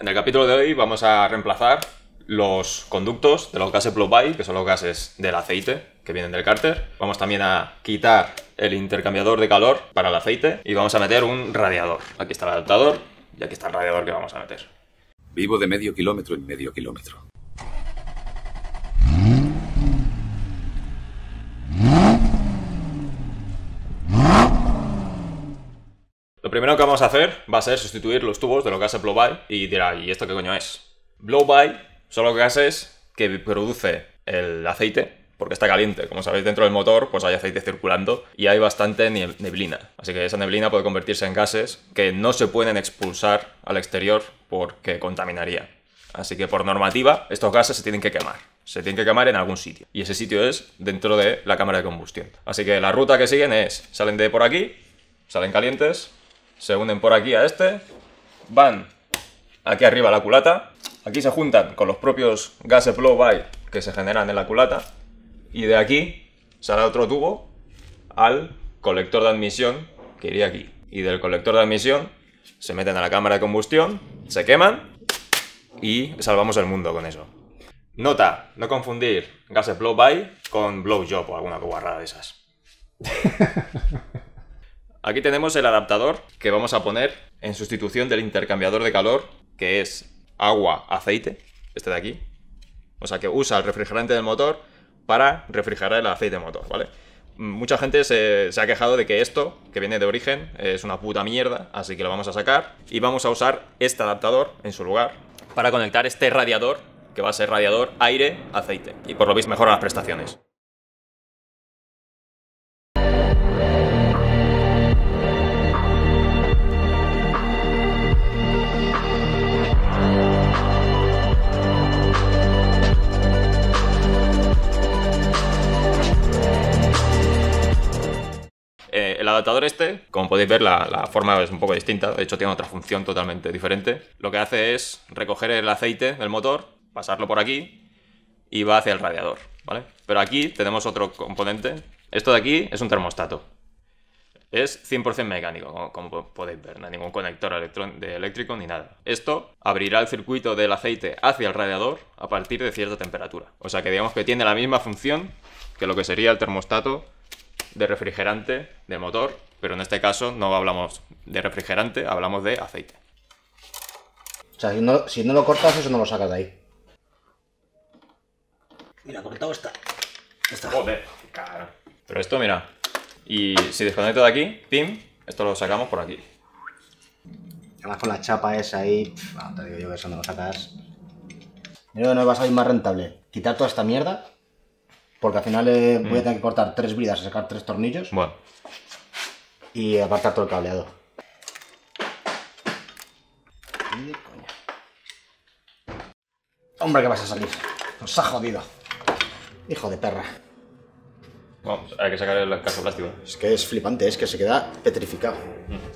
En el capítulo de hoy vamos a reemplazar los conductos de los gases blow by, que son los gases del aceite que vienen del cárter. Vamos también a quitar el intercambiador de calor para el aceite y vamos a meter un radiador. Aquí está el adaptador y aquí está el radiador que vamos a meter. Vivo de medio kilómetro en medio kilómetro. primero que vamos a hacer va a ser sustituir los tubos de lo que hace Blowby y dirá, ¿y esto qué coño es? Blowby solo son que hace que produce el aceite porque está caliente. Como sabéis, dentro del motor pues hay aceite circulando y hay bastante neblina. Así que esa neblina puede convertirse en gases que no se pueden expulsar al exterior porque contaminaría. Así que por normativa, estos gases se tienen que quemar. Se tienen que quemar en algún sitio. Y ese sitio es dentro de la cámara de combustión. Así que la ruta que siguen es, salen de por aquí, salen calientes, se unen por aquí a este, van aquí arriba a la culata, aquí se juntan con los propios gases blow by que se generan en la culata, y de aquí sale otro tubo al colector de admisión que iría aquí. Y del colector de admisión se meten a la cámara de combustión, se queman y salvamos el mundo con eso. Nota, no confundir gases blow by con blow job o alguna guarrada de esas. Aquí tenemos el adaptador que vamos a poner en sustitución del intercambiador de calor, que es agua-aceite, este de aquí. O sea, que usa el refrigerante del motor para refrigerar el aceite motor, ¿vale? Mucha gente se, se, ha quejado de que esto, que viene de origen, es una puta mierda, así que lo vamos a sacar y vamos a usar este adaptador en su lugar para conectar este radiador, que va a ser radiador aire-aceite, y por lo visto mejora las prestaciones. este, como podéis ver, la, forma es un poco distinta. De hecho, tiene otra función totalmente diferente. Lo que hace es recoger el aceite del motor, pasarlo por aquí y va hacia el radiador, ¿vale? Pero aquí tenemos otro componente. Esto de aquí es un termostato. Es 100% mecánico, como, podéis ver. No ningún conector de eléctrico ni nada. Esto abrirá el circuito del aceite hacia el radiador a partir de cierta temperatura. O sea que digamos que tiene la misma función que lo que sería el termostato de refrigerante, de motor, pero en este caso no hablamos de refrigerante, hablamos de aceite. O sea, si no, lo cortas, eso no lo sacas de ahí. Mira, cortado está. Joder, cara. Pero esto, mira. Y si desconecto de aquí, pim, esto lo sacamos por aquí. Además con la chapa esa ahí, te digo yo que eso no lo sacas. Mira, no va a salir más rentable. Quitar toda esta mierda porque al final eh, voy a mm. tener que cortar tres bridas y sacar tres tornillos. Bueno. Y apartar todo el cableado. Hombre, que vas a salir. Nos ha jodido. Hijo de perra. Vamos, hay que sacar el caso plástico. Es que es flipante, es que se queda petrificado. Mm.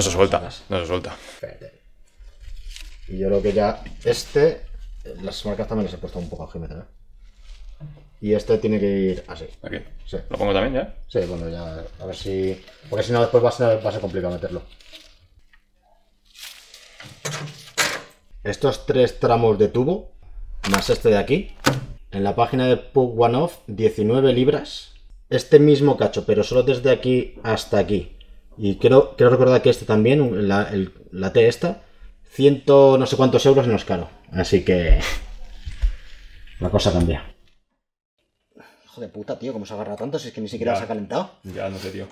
no se suelta, no se suelta. Y yo creo que ya este, las marcas también se he puesto un poco a ¿eh? Y este tiene que ir así. Aquí. ¿Lo pongo también ya? Sí, bueno, ya a ver si... Porque si no, después va a ser, va a ser complicado meterlo. Estos tres tramos de tubo, más este de aquí, en la página de Pug One Off, 19 libras. Este mismo cacho, pero solo desde aquí hasta aquí, y quiero recordar que este también, la, la T esta, ciento no sé cuántos euros no es caro. Así que la cosa cambia. Hijo de puta, tío, ¿cómo se agarra tanto si es que ni siquiera se ha calentado? Ya, no sé, tío.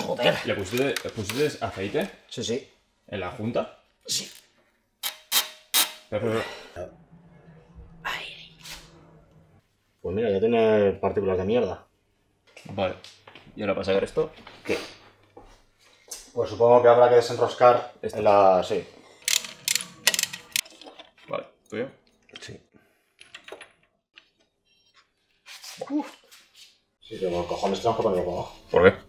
Joder. ¿Le pusiste, aceite? Sí, sí. ¿En la junta? Sí. Pues mira, ya tiene partículas de mierda. Vale. Y ahora para sacar esto, ¿qué? Pues supongo que habrá que desenroscar la... Sí. Vale, ¿tuyo? Sí. Uf. Sí, tengo el cojones tenemos abajo. ¿Por qué?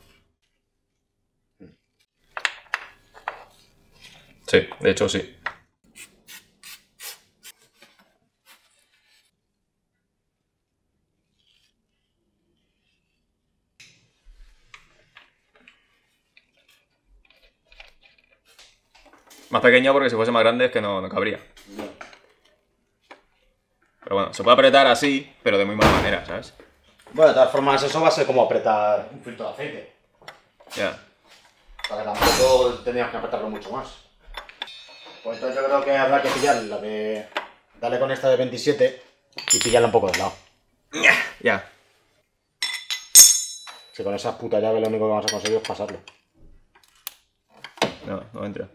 Sí, de hecho sí. Más pequeño porque si fuese más grande es que no, cabría. Pero bueno, se puede apretar así, pero de muy mala manera, ¿sabes? Bueno, de todas formas, eso va a ser como apretar un filtro de aceite. Ya. Para que tampoco tendríamos que apretarlo mucho más. Pues entonces yo creo que habrá que pillar la de. Dale con esta de 27 y pillarla un poco de lado. Ya. Si con esas putas llaves lo único que vamos a conseguir es pasarlo. No, no entra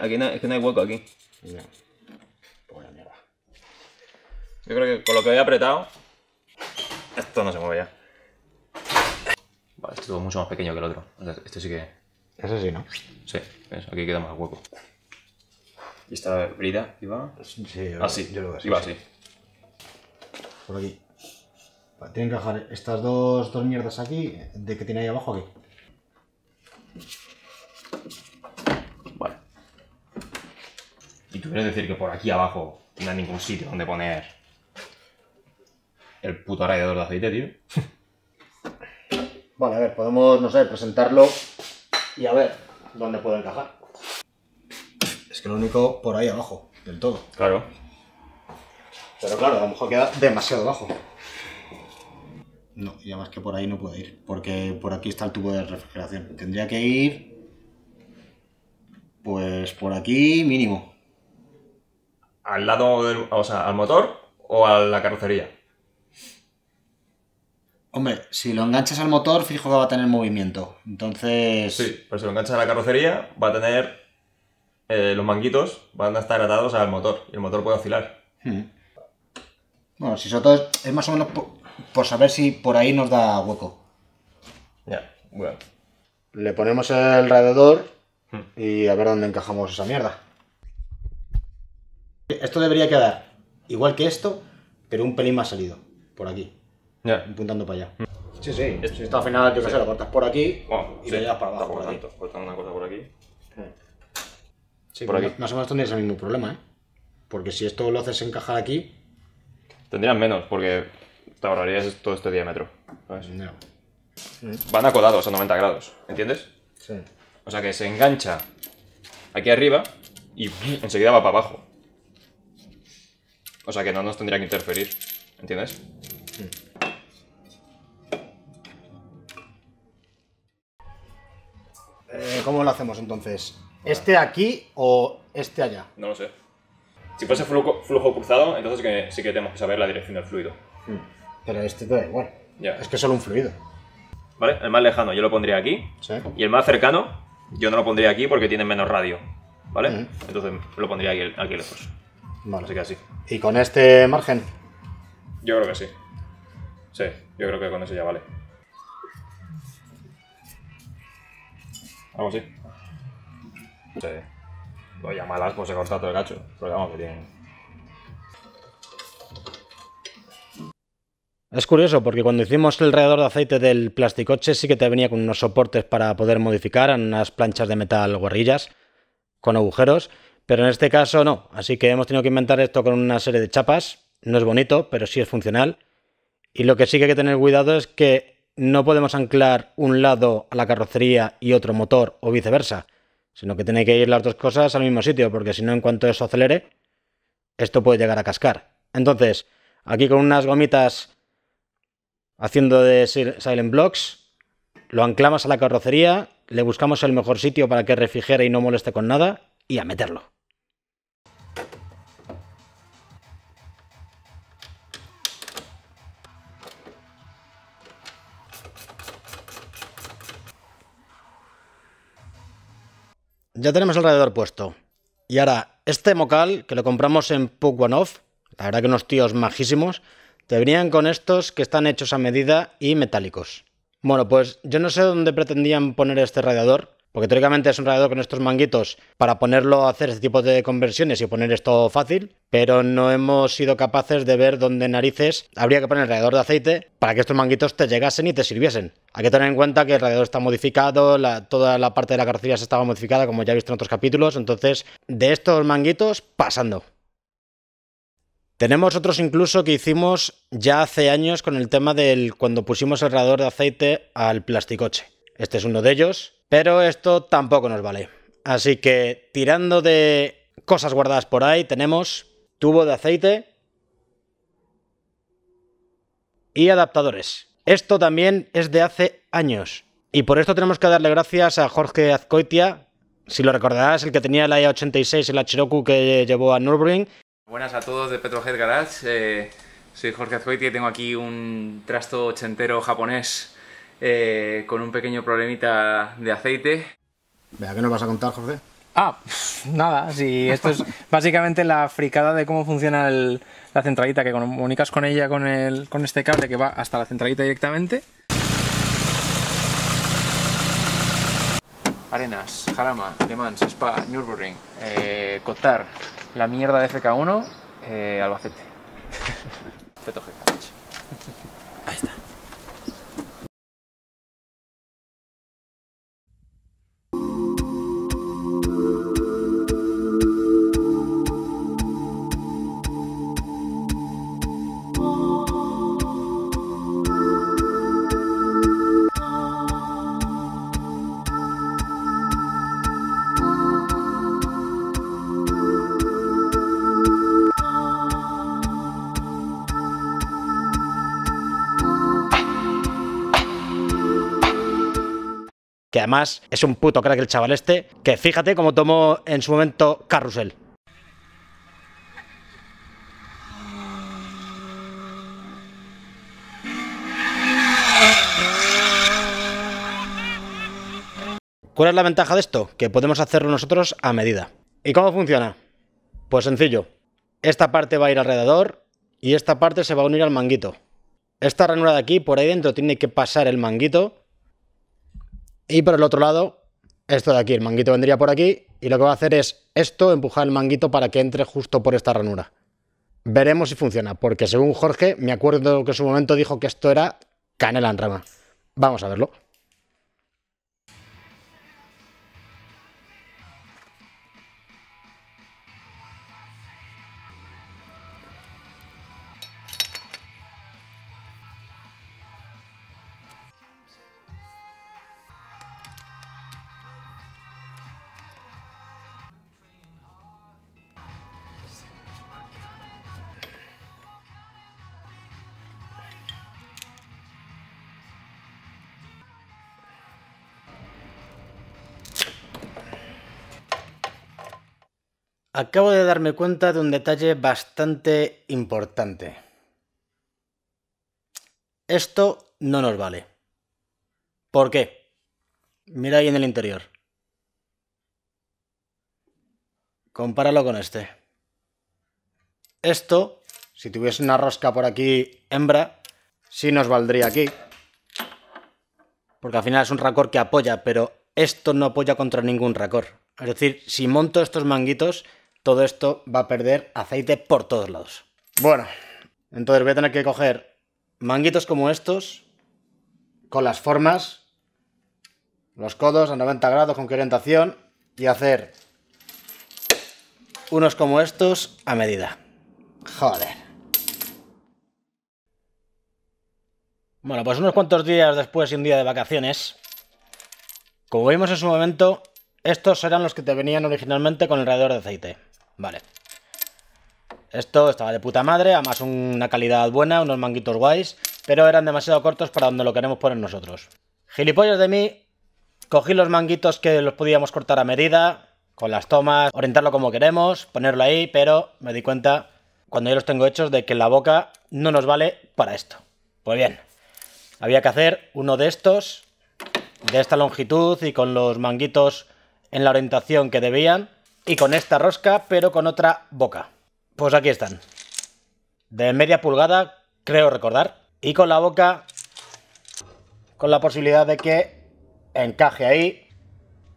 aquí es que no hay hueco aquí. mierda. Yo creo que con lo que había apretado, esto no se mueve ya. Vale, esto es mucho más pequeño que el otro. Este sí que... Ese sí, ¿no? Sí, aquí queda más hueco. ¿Y esta brida iba? Sí, yo, lo veo así. Iba así. Por aquí. tienen que bajar estas dos, dos mierdas aquí, de que tiene ahí abajo aquí. y tú quieres decir que por aquí abajo no hay ningún sitio donde poner el puto radiador de aceite, tío. Vale, a ver, podemos, no sé, presentarlo y a ver dónde puedo encajar. Es que lo único por ahí abajo, del todo. Claro. Pero claro, a lo mejor queda demasiado bajo. No, y además que por ahí no puede ir, porque por aquí está el tubo de refrigeración. Tendría que ir, pues por aquí mínimo al lado del, o sea, al motor o a la carrocería. Hombre, si lo enganchas al motor, fijo que va a tener movimiento. Entonces. Sí, pero pues si lo enganchas a la carrocería, va a tener. Eh, los manguitos van a estar atados al motor y el motor puede oscilar. Hmm. Bueno, si eso todo es, más o menos por, saber si por ahí nos da hueco. Ya, bueno. Le ponemos el radiador hmm. y a ver dónde encajamos esa mierda. Esto debería quedar igual que esto, pero un pelín más salido, por aquí. Ya. Apuntando para allá. Sí, sí. esto al final, yo qué sé, lo cortas por aquí y sí. lo llevas para abajo. Por cortando pues una cosa por aquí. Sí, por aquí. Más o menos tendrías el mismo problema, ¿eh? Porque si esto lo haces encajar aquí. Tendrías menos, porque te ahorrarías todo este diámetro. ¿sabes? No. Mm. Van acodados a 90 grados, ¿entiendes? Sí. O sea que se engancha aquí arriba y enseguida va para abajo. O sea que no nos tendría que interferir, ¿entiendes? Eh, ¿Cómo lo hacemos entonces? ¿Este aquí o este allá? No lo sé. Si fuese flujo, cruzado, entonces sí que tenemos que saber la dirección del fluido. Hmm. Pero este te da igual. Es que es solo un fluido. ¿Vale? El más lejano yo lo pondría aquí. Y el más cercano yo no lo pondría aquí porque tiene menos radio. ¿Vale? Hmm. Entonces lo pondría aquí lejos. Bueno, Así que así. ¿Y con este margen? Yo creo que sí. Sí, yo creo que con ese ya vale. Algo así. Sí. Voy pues a malas, pues se corta todo el cacho. Pero vamos, que tienen. Es curioso porque cuando hicimos el radiador de aceite del plasticoche sí que te venía con unos soportes para poder modificar unas planchas de metal guarrillas con agujeros pero en este caso no, así que hemos tenido que inventar esto con una serie de chapas. No es bonito, pero sí es funcional. Y lo que sí que hay que tener cuidado es que no podemos anclar un lado a la carrocería y otro motor o viceversa, sino que tiene que ir las dos cosas al mismo sitio, porque si no, en cuanto eso acelere, esto puede llegar a cascar. Entonces, aquí con unas gomitas haciendo de silent blocks, lo anclamos a la carrocería, le buscamos el mejor sitio para que refrigere y no moleste con nada, y a meterlo. ya tenemos el radiador puesto. Y ahora, este Mocal, que lo compramos en One Off, la verdad que unos tíos majísimos, te venían con estos que están hechos a medida y metálicos. Bueno, pues yo no sé dónde pretendían poner este radiador, porque teóricamente es un radiador con estos manguitos para ponerlo a hacer este tipo de conversiones y poner esto fácil, pero no hemos sido capaces de ver dónde narices habría que poner el radiador de aceite para que estos manguitos te llegasen y te sirviesen. Hay que tener en cuenta que el radiador está modificado, toda la parte de la carrocería se estaba modificada, como ya he visto en otros capítulos, entonces de estos manguitos pasando. Tenemos otros incluso que hicimos ya hace años con el tema del cuando pusimos el radiador de aceite al plasticoche. Este es uno de ellos, pero esto tampoco nos vale. Así que tirando de cosas guardadas por ahí, tenemos tubo de aceite y adaptadores. Esto también es de hace años. Y por esto tenemos que darle gracias a Jorge Azcoitia, si lo recordarás, el que tenía la ia 86 y la Chiroku que llevó a Nürburgring. Buenas a todos de Petrohead Garage. Eh, soy Jorge Azcoitia y tengo aquí un trasto ochentero japonés eh, con un pequeño problemita de aceite. Vea, ¿qué nos vas a contar, José? Ah, nada, sí, esto es básicamente la fricada de cómo funciona la centralita, que comunicas con ella con, este cable que va hasta la centralita directamente. Arenas, Jarama, Le Mans, Spa, Nürburgring, eh, Cotar, la mierda de FK1, eh, Albacete. que además es un puto crack el chaval este, que fíjate cómo tomó en su momento Carrusel. ¿Cuál es la ventaja de esto? Que podemos hacerlo nosotros a medida. ¿Y cómo funciona? Pues sencillo. Esta parte va a ir alrededor y esta parte se va a unir al manguito. Esta ranura de aquí, por ahí dentro, tiene que pasar el manguito y por el otro lado, esto de aquí, el manguito vendría por aquí y lo que va a hacer es esto, empujar el manguito para que entre justo por esta ranura. Veremos si funciona, porque según Jorge, me acuerdo que en su momento dijo que esto era canela en rama. Vamos a verlo. Acabo de darme cuenta de un detalle bastante importante. Esto no nos vale. ¿Por qué? Mira ahí en el interior. Compáralo con este. Esto, si tuviese una rosca por aquí hembra, sí nos valdría aquí. Porque al final es un racor que apoya, pero esto no apoya contra ningún racor. Es decir, si monto estos manguitos, todo esto va a perder aceite por todos lados. Bueno, entonces voy a tener que coger manguitos como estos, con las formas, los codos a 90 grados con qué orientación y hacer unos como estos a medida. Joder. Bueno, pues unos cuantos días después y un día de vacaciones, como vimos en su momento, estos eran los que te venían originalmente con el radiador de aceite. Vale. Esto estaba de puta madre, además una calidad buena, unos manguitos guays, pero eran demasiado cortos para donde lo queremos poner nosotros. Gilipollas de mí, cogí los manguitos que los podíamos cortar a medida, con las tomas, orientarlo como queremos, ponerlo ahí, pero me di cuenta, cuando yo los tengo hechos, de que la boca no nos vale para esto. Pues bien, había que hacer uno de estos, de esta longitud y con los manguitos en la orientación que debían, y con esta rosca, pero con otra boca. Pues aquí están. De media pulgada, creo recordar. Y con la boca, con la posibilidad de que encaje ahí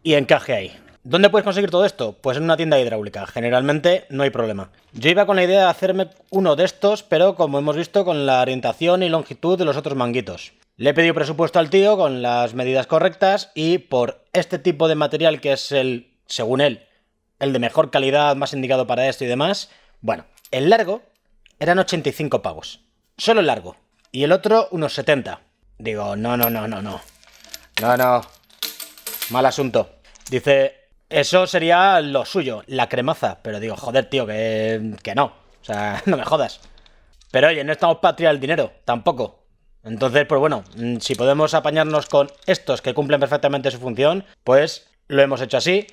y encaje ahí. ¿Dónde puedes conseguir todo esto? Pues en una tienda hidráulica. Generalmente no hay problema. Yo iba con la idea de hacerme uno de estos, pero como hemos visto, con la orientación y longitud de los otros manguitos. Le he pedido presupuesto al tío con las medidas correctas y por este tipo de material que es el, según él, el de mejor calidad, más indicado para esto y demás. Bueno, el largo eran 85 pavos. Solo el largo. Y el otro unos 70. Digo, no, no, no, no, no. No, no. Mal asunto. Dice, eso sería lo suyo, la cremaza. Pero digo, joder, tío, que, que no. O sea, no me jodas. Pero oye, no estamos patria el dinero, tampoco. Entonces, pues bueno, mm, si podemos apañarnos con estos que cumplen perfectamente su función, pues lo hemos hecho así.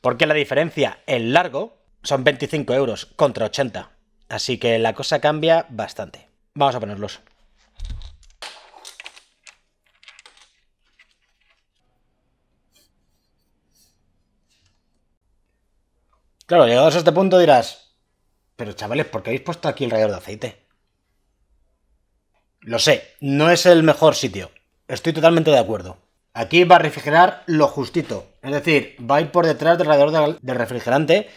Porque la diferencia en largo son 25 euros contra 80. Así que la cosa cambia bastante. Vamos a ponerlos. Claro, llegados a este punto dirás, pero chavales, ¿por qué habéis puesto aquí el rayador de aceite? Lo sé, no es el mejor sitio. Estoy totalmente de acuerdo. Aquí va a refrigerar lo justito. Es decir, va a ir por detrás del radiador del refrigerante,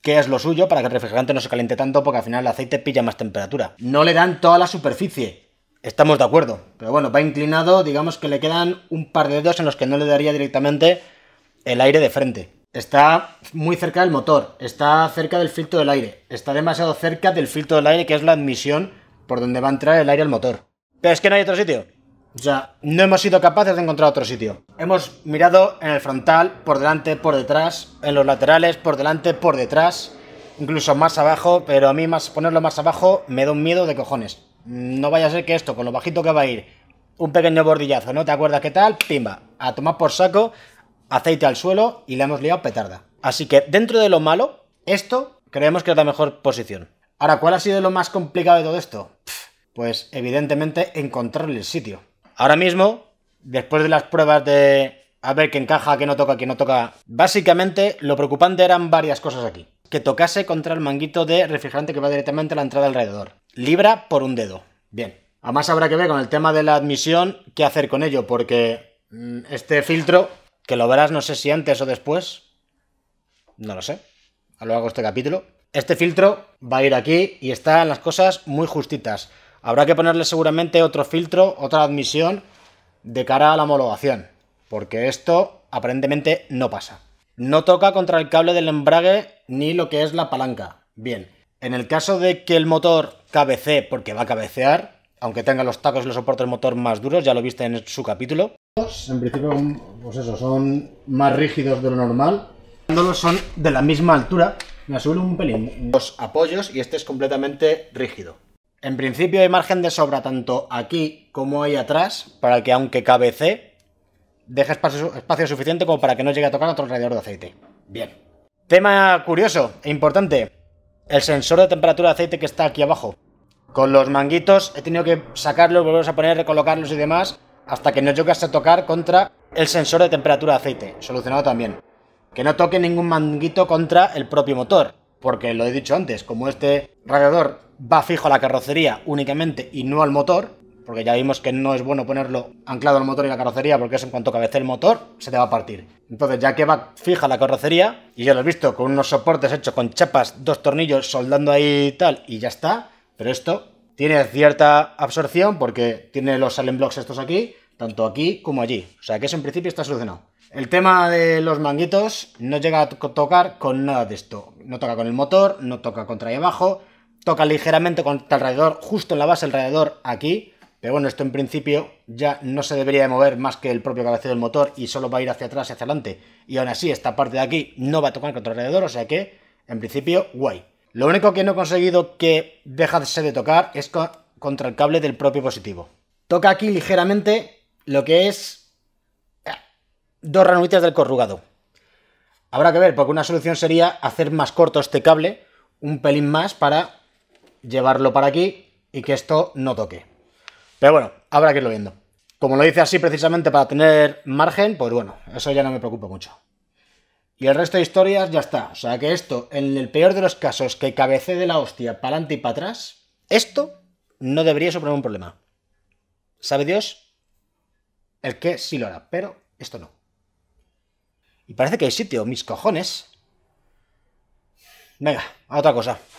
que es lo suyo, para que el refrigerante no se caliente tanto, porque al final el aceite pilla más temperatura. No le dan toda la superficie. Estamos de acuerdo. Pero bueno, va inclinado, digamos que le quedan un par de dedos en los que no le daría directamente el aire de frente. Está muy cerca del motor, está cerca del filtro del aire, está demasiado cerca del filtro del aire que es la admisión por donde va a entrar el aire al motor. Pero es que no hay otro sitio. O sea, no hemos sido capaces de encontrar otro sitio. Hemos mirado en el frontal, por delante, por detrás, en los laterales, por delante, por detrás, incluso más abajo, pero a mí más ponerlo más abajo me da un miedo de cojones. No vaya a ser que esto, con lo bajito que va a ir, un pequeño bordillazo, ¿no? ¿Te acuerdas qué tal? Pimba, a tomar por saco, aceite al suelo y le hemos liado petarda. Así que dentro de lo malo, esto creemos que es la mejor posición. Ahora, ¿cuál ha sido lo más complicado de todo esto? Pues evidentemente encontrarle el sitio. Ahora mismo, después de las pruebas de a ver qué encaja, qué no toca, qué no toca, básicamente lo preocupante eran varias cosas aquí. Que tocase contra el manguito de refrigerante que va directamente a la entrada alrededor. Libra por un dedo. Bien. Además habrá que ver con el tema de la admisión qué hacer con ello, porque mm, este filtro, que lo verás no sé si antes o después, no lo sé, a lo largo de este capítulo, este filtro va a ir aquí y están las cosas muy justitas. Habrá que ponerle seguramente otro filtro, otra admisión de cara a la homologación, porque esto aparentemente no pasa. No toca contra el cable del embrague ni lo que es la palanca. Bien, en el caso de que el motor cabecee, porque va a cabecear, aunque tenga los tacos y los soportes motor más duros, ya lo viste en su capítulo. En principio, pues son más rígidos de lo normal. Son de la misma altura, me suelo un pelín. Los apoyos y este es completamente rígido. En principio hay margen de sobra tanto aquí como ahí atrás para que aunque cabece deje espacio, suficiente como para que no llegue a tocar otro radiador de aceite. Bien. Tema curioso e importante. El sensor de temperatura de aceite que está aquí abajo. Con los manguitos he tenido que sacarlos, volverlos a poner, recolocarlos y demás hasta que no llegase a tocar contra el sensor de temperatura de aceite. Solucionado también. Que no toque ningún manguito contra el propio motor. Porque lo he dicho antes, como este radiador va fijo a la carrocería únicamente y no al motor, porque ya vimos que no es bueno ponerlo anclado al motor y la carrocería, porque es en cuanto cabece el motor se te va a partir. Entonces, ya que va fija la carrocería, y ya lo has visto con unos soportes hechos con chapas, dos tornillos, soldando ahí y tal, y ya está, pero esto tiene cierta absorción porque tiene los salen blocks estos aquí, tanto aquí como allí. O sea que eso en principio está solucionado. El tema de los manguitos no llega a tocar con nada de esto. No toca con el motor, no toca contra ahí abajo, toca ligeramente contra el radiador, justo en la base del radiador aquí, pero bueno, esto en principio ya no se debería de mover más que el propio cabeceo del motor y solo va a ir hacia atrás y hacia adelante. Y aún así, esta parte de aquí no va a tocar contra el radiador, o sea que, en principio, guay. Lo único que no he conseguido que dejase de tocar es contra el cable del propio positivo. Toca aquí ligeramente lo que es eh, dos ranuritas del corrugado. Habrá que ver, porque una solución sería hacer más corto este cable, un pelín más, para llevarlo para aquí y que esto no toque. Pero bueno, habrá que irlo viendo. Como lo hice así precisamente para tener margen, pues bueno, eso ya no me preocupa mucho. Y el resto de historias ya está. O sea que esto, en el peor de los casos, que cabece de la hostia para adelante y para atrás, esto no debería suponer un problema. ¿Sabe Dios? El que sí lo hará, pero esto no. Y parece que hay sitio, mis cojones. Venga, a otra cosa.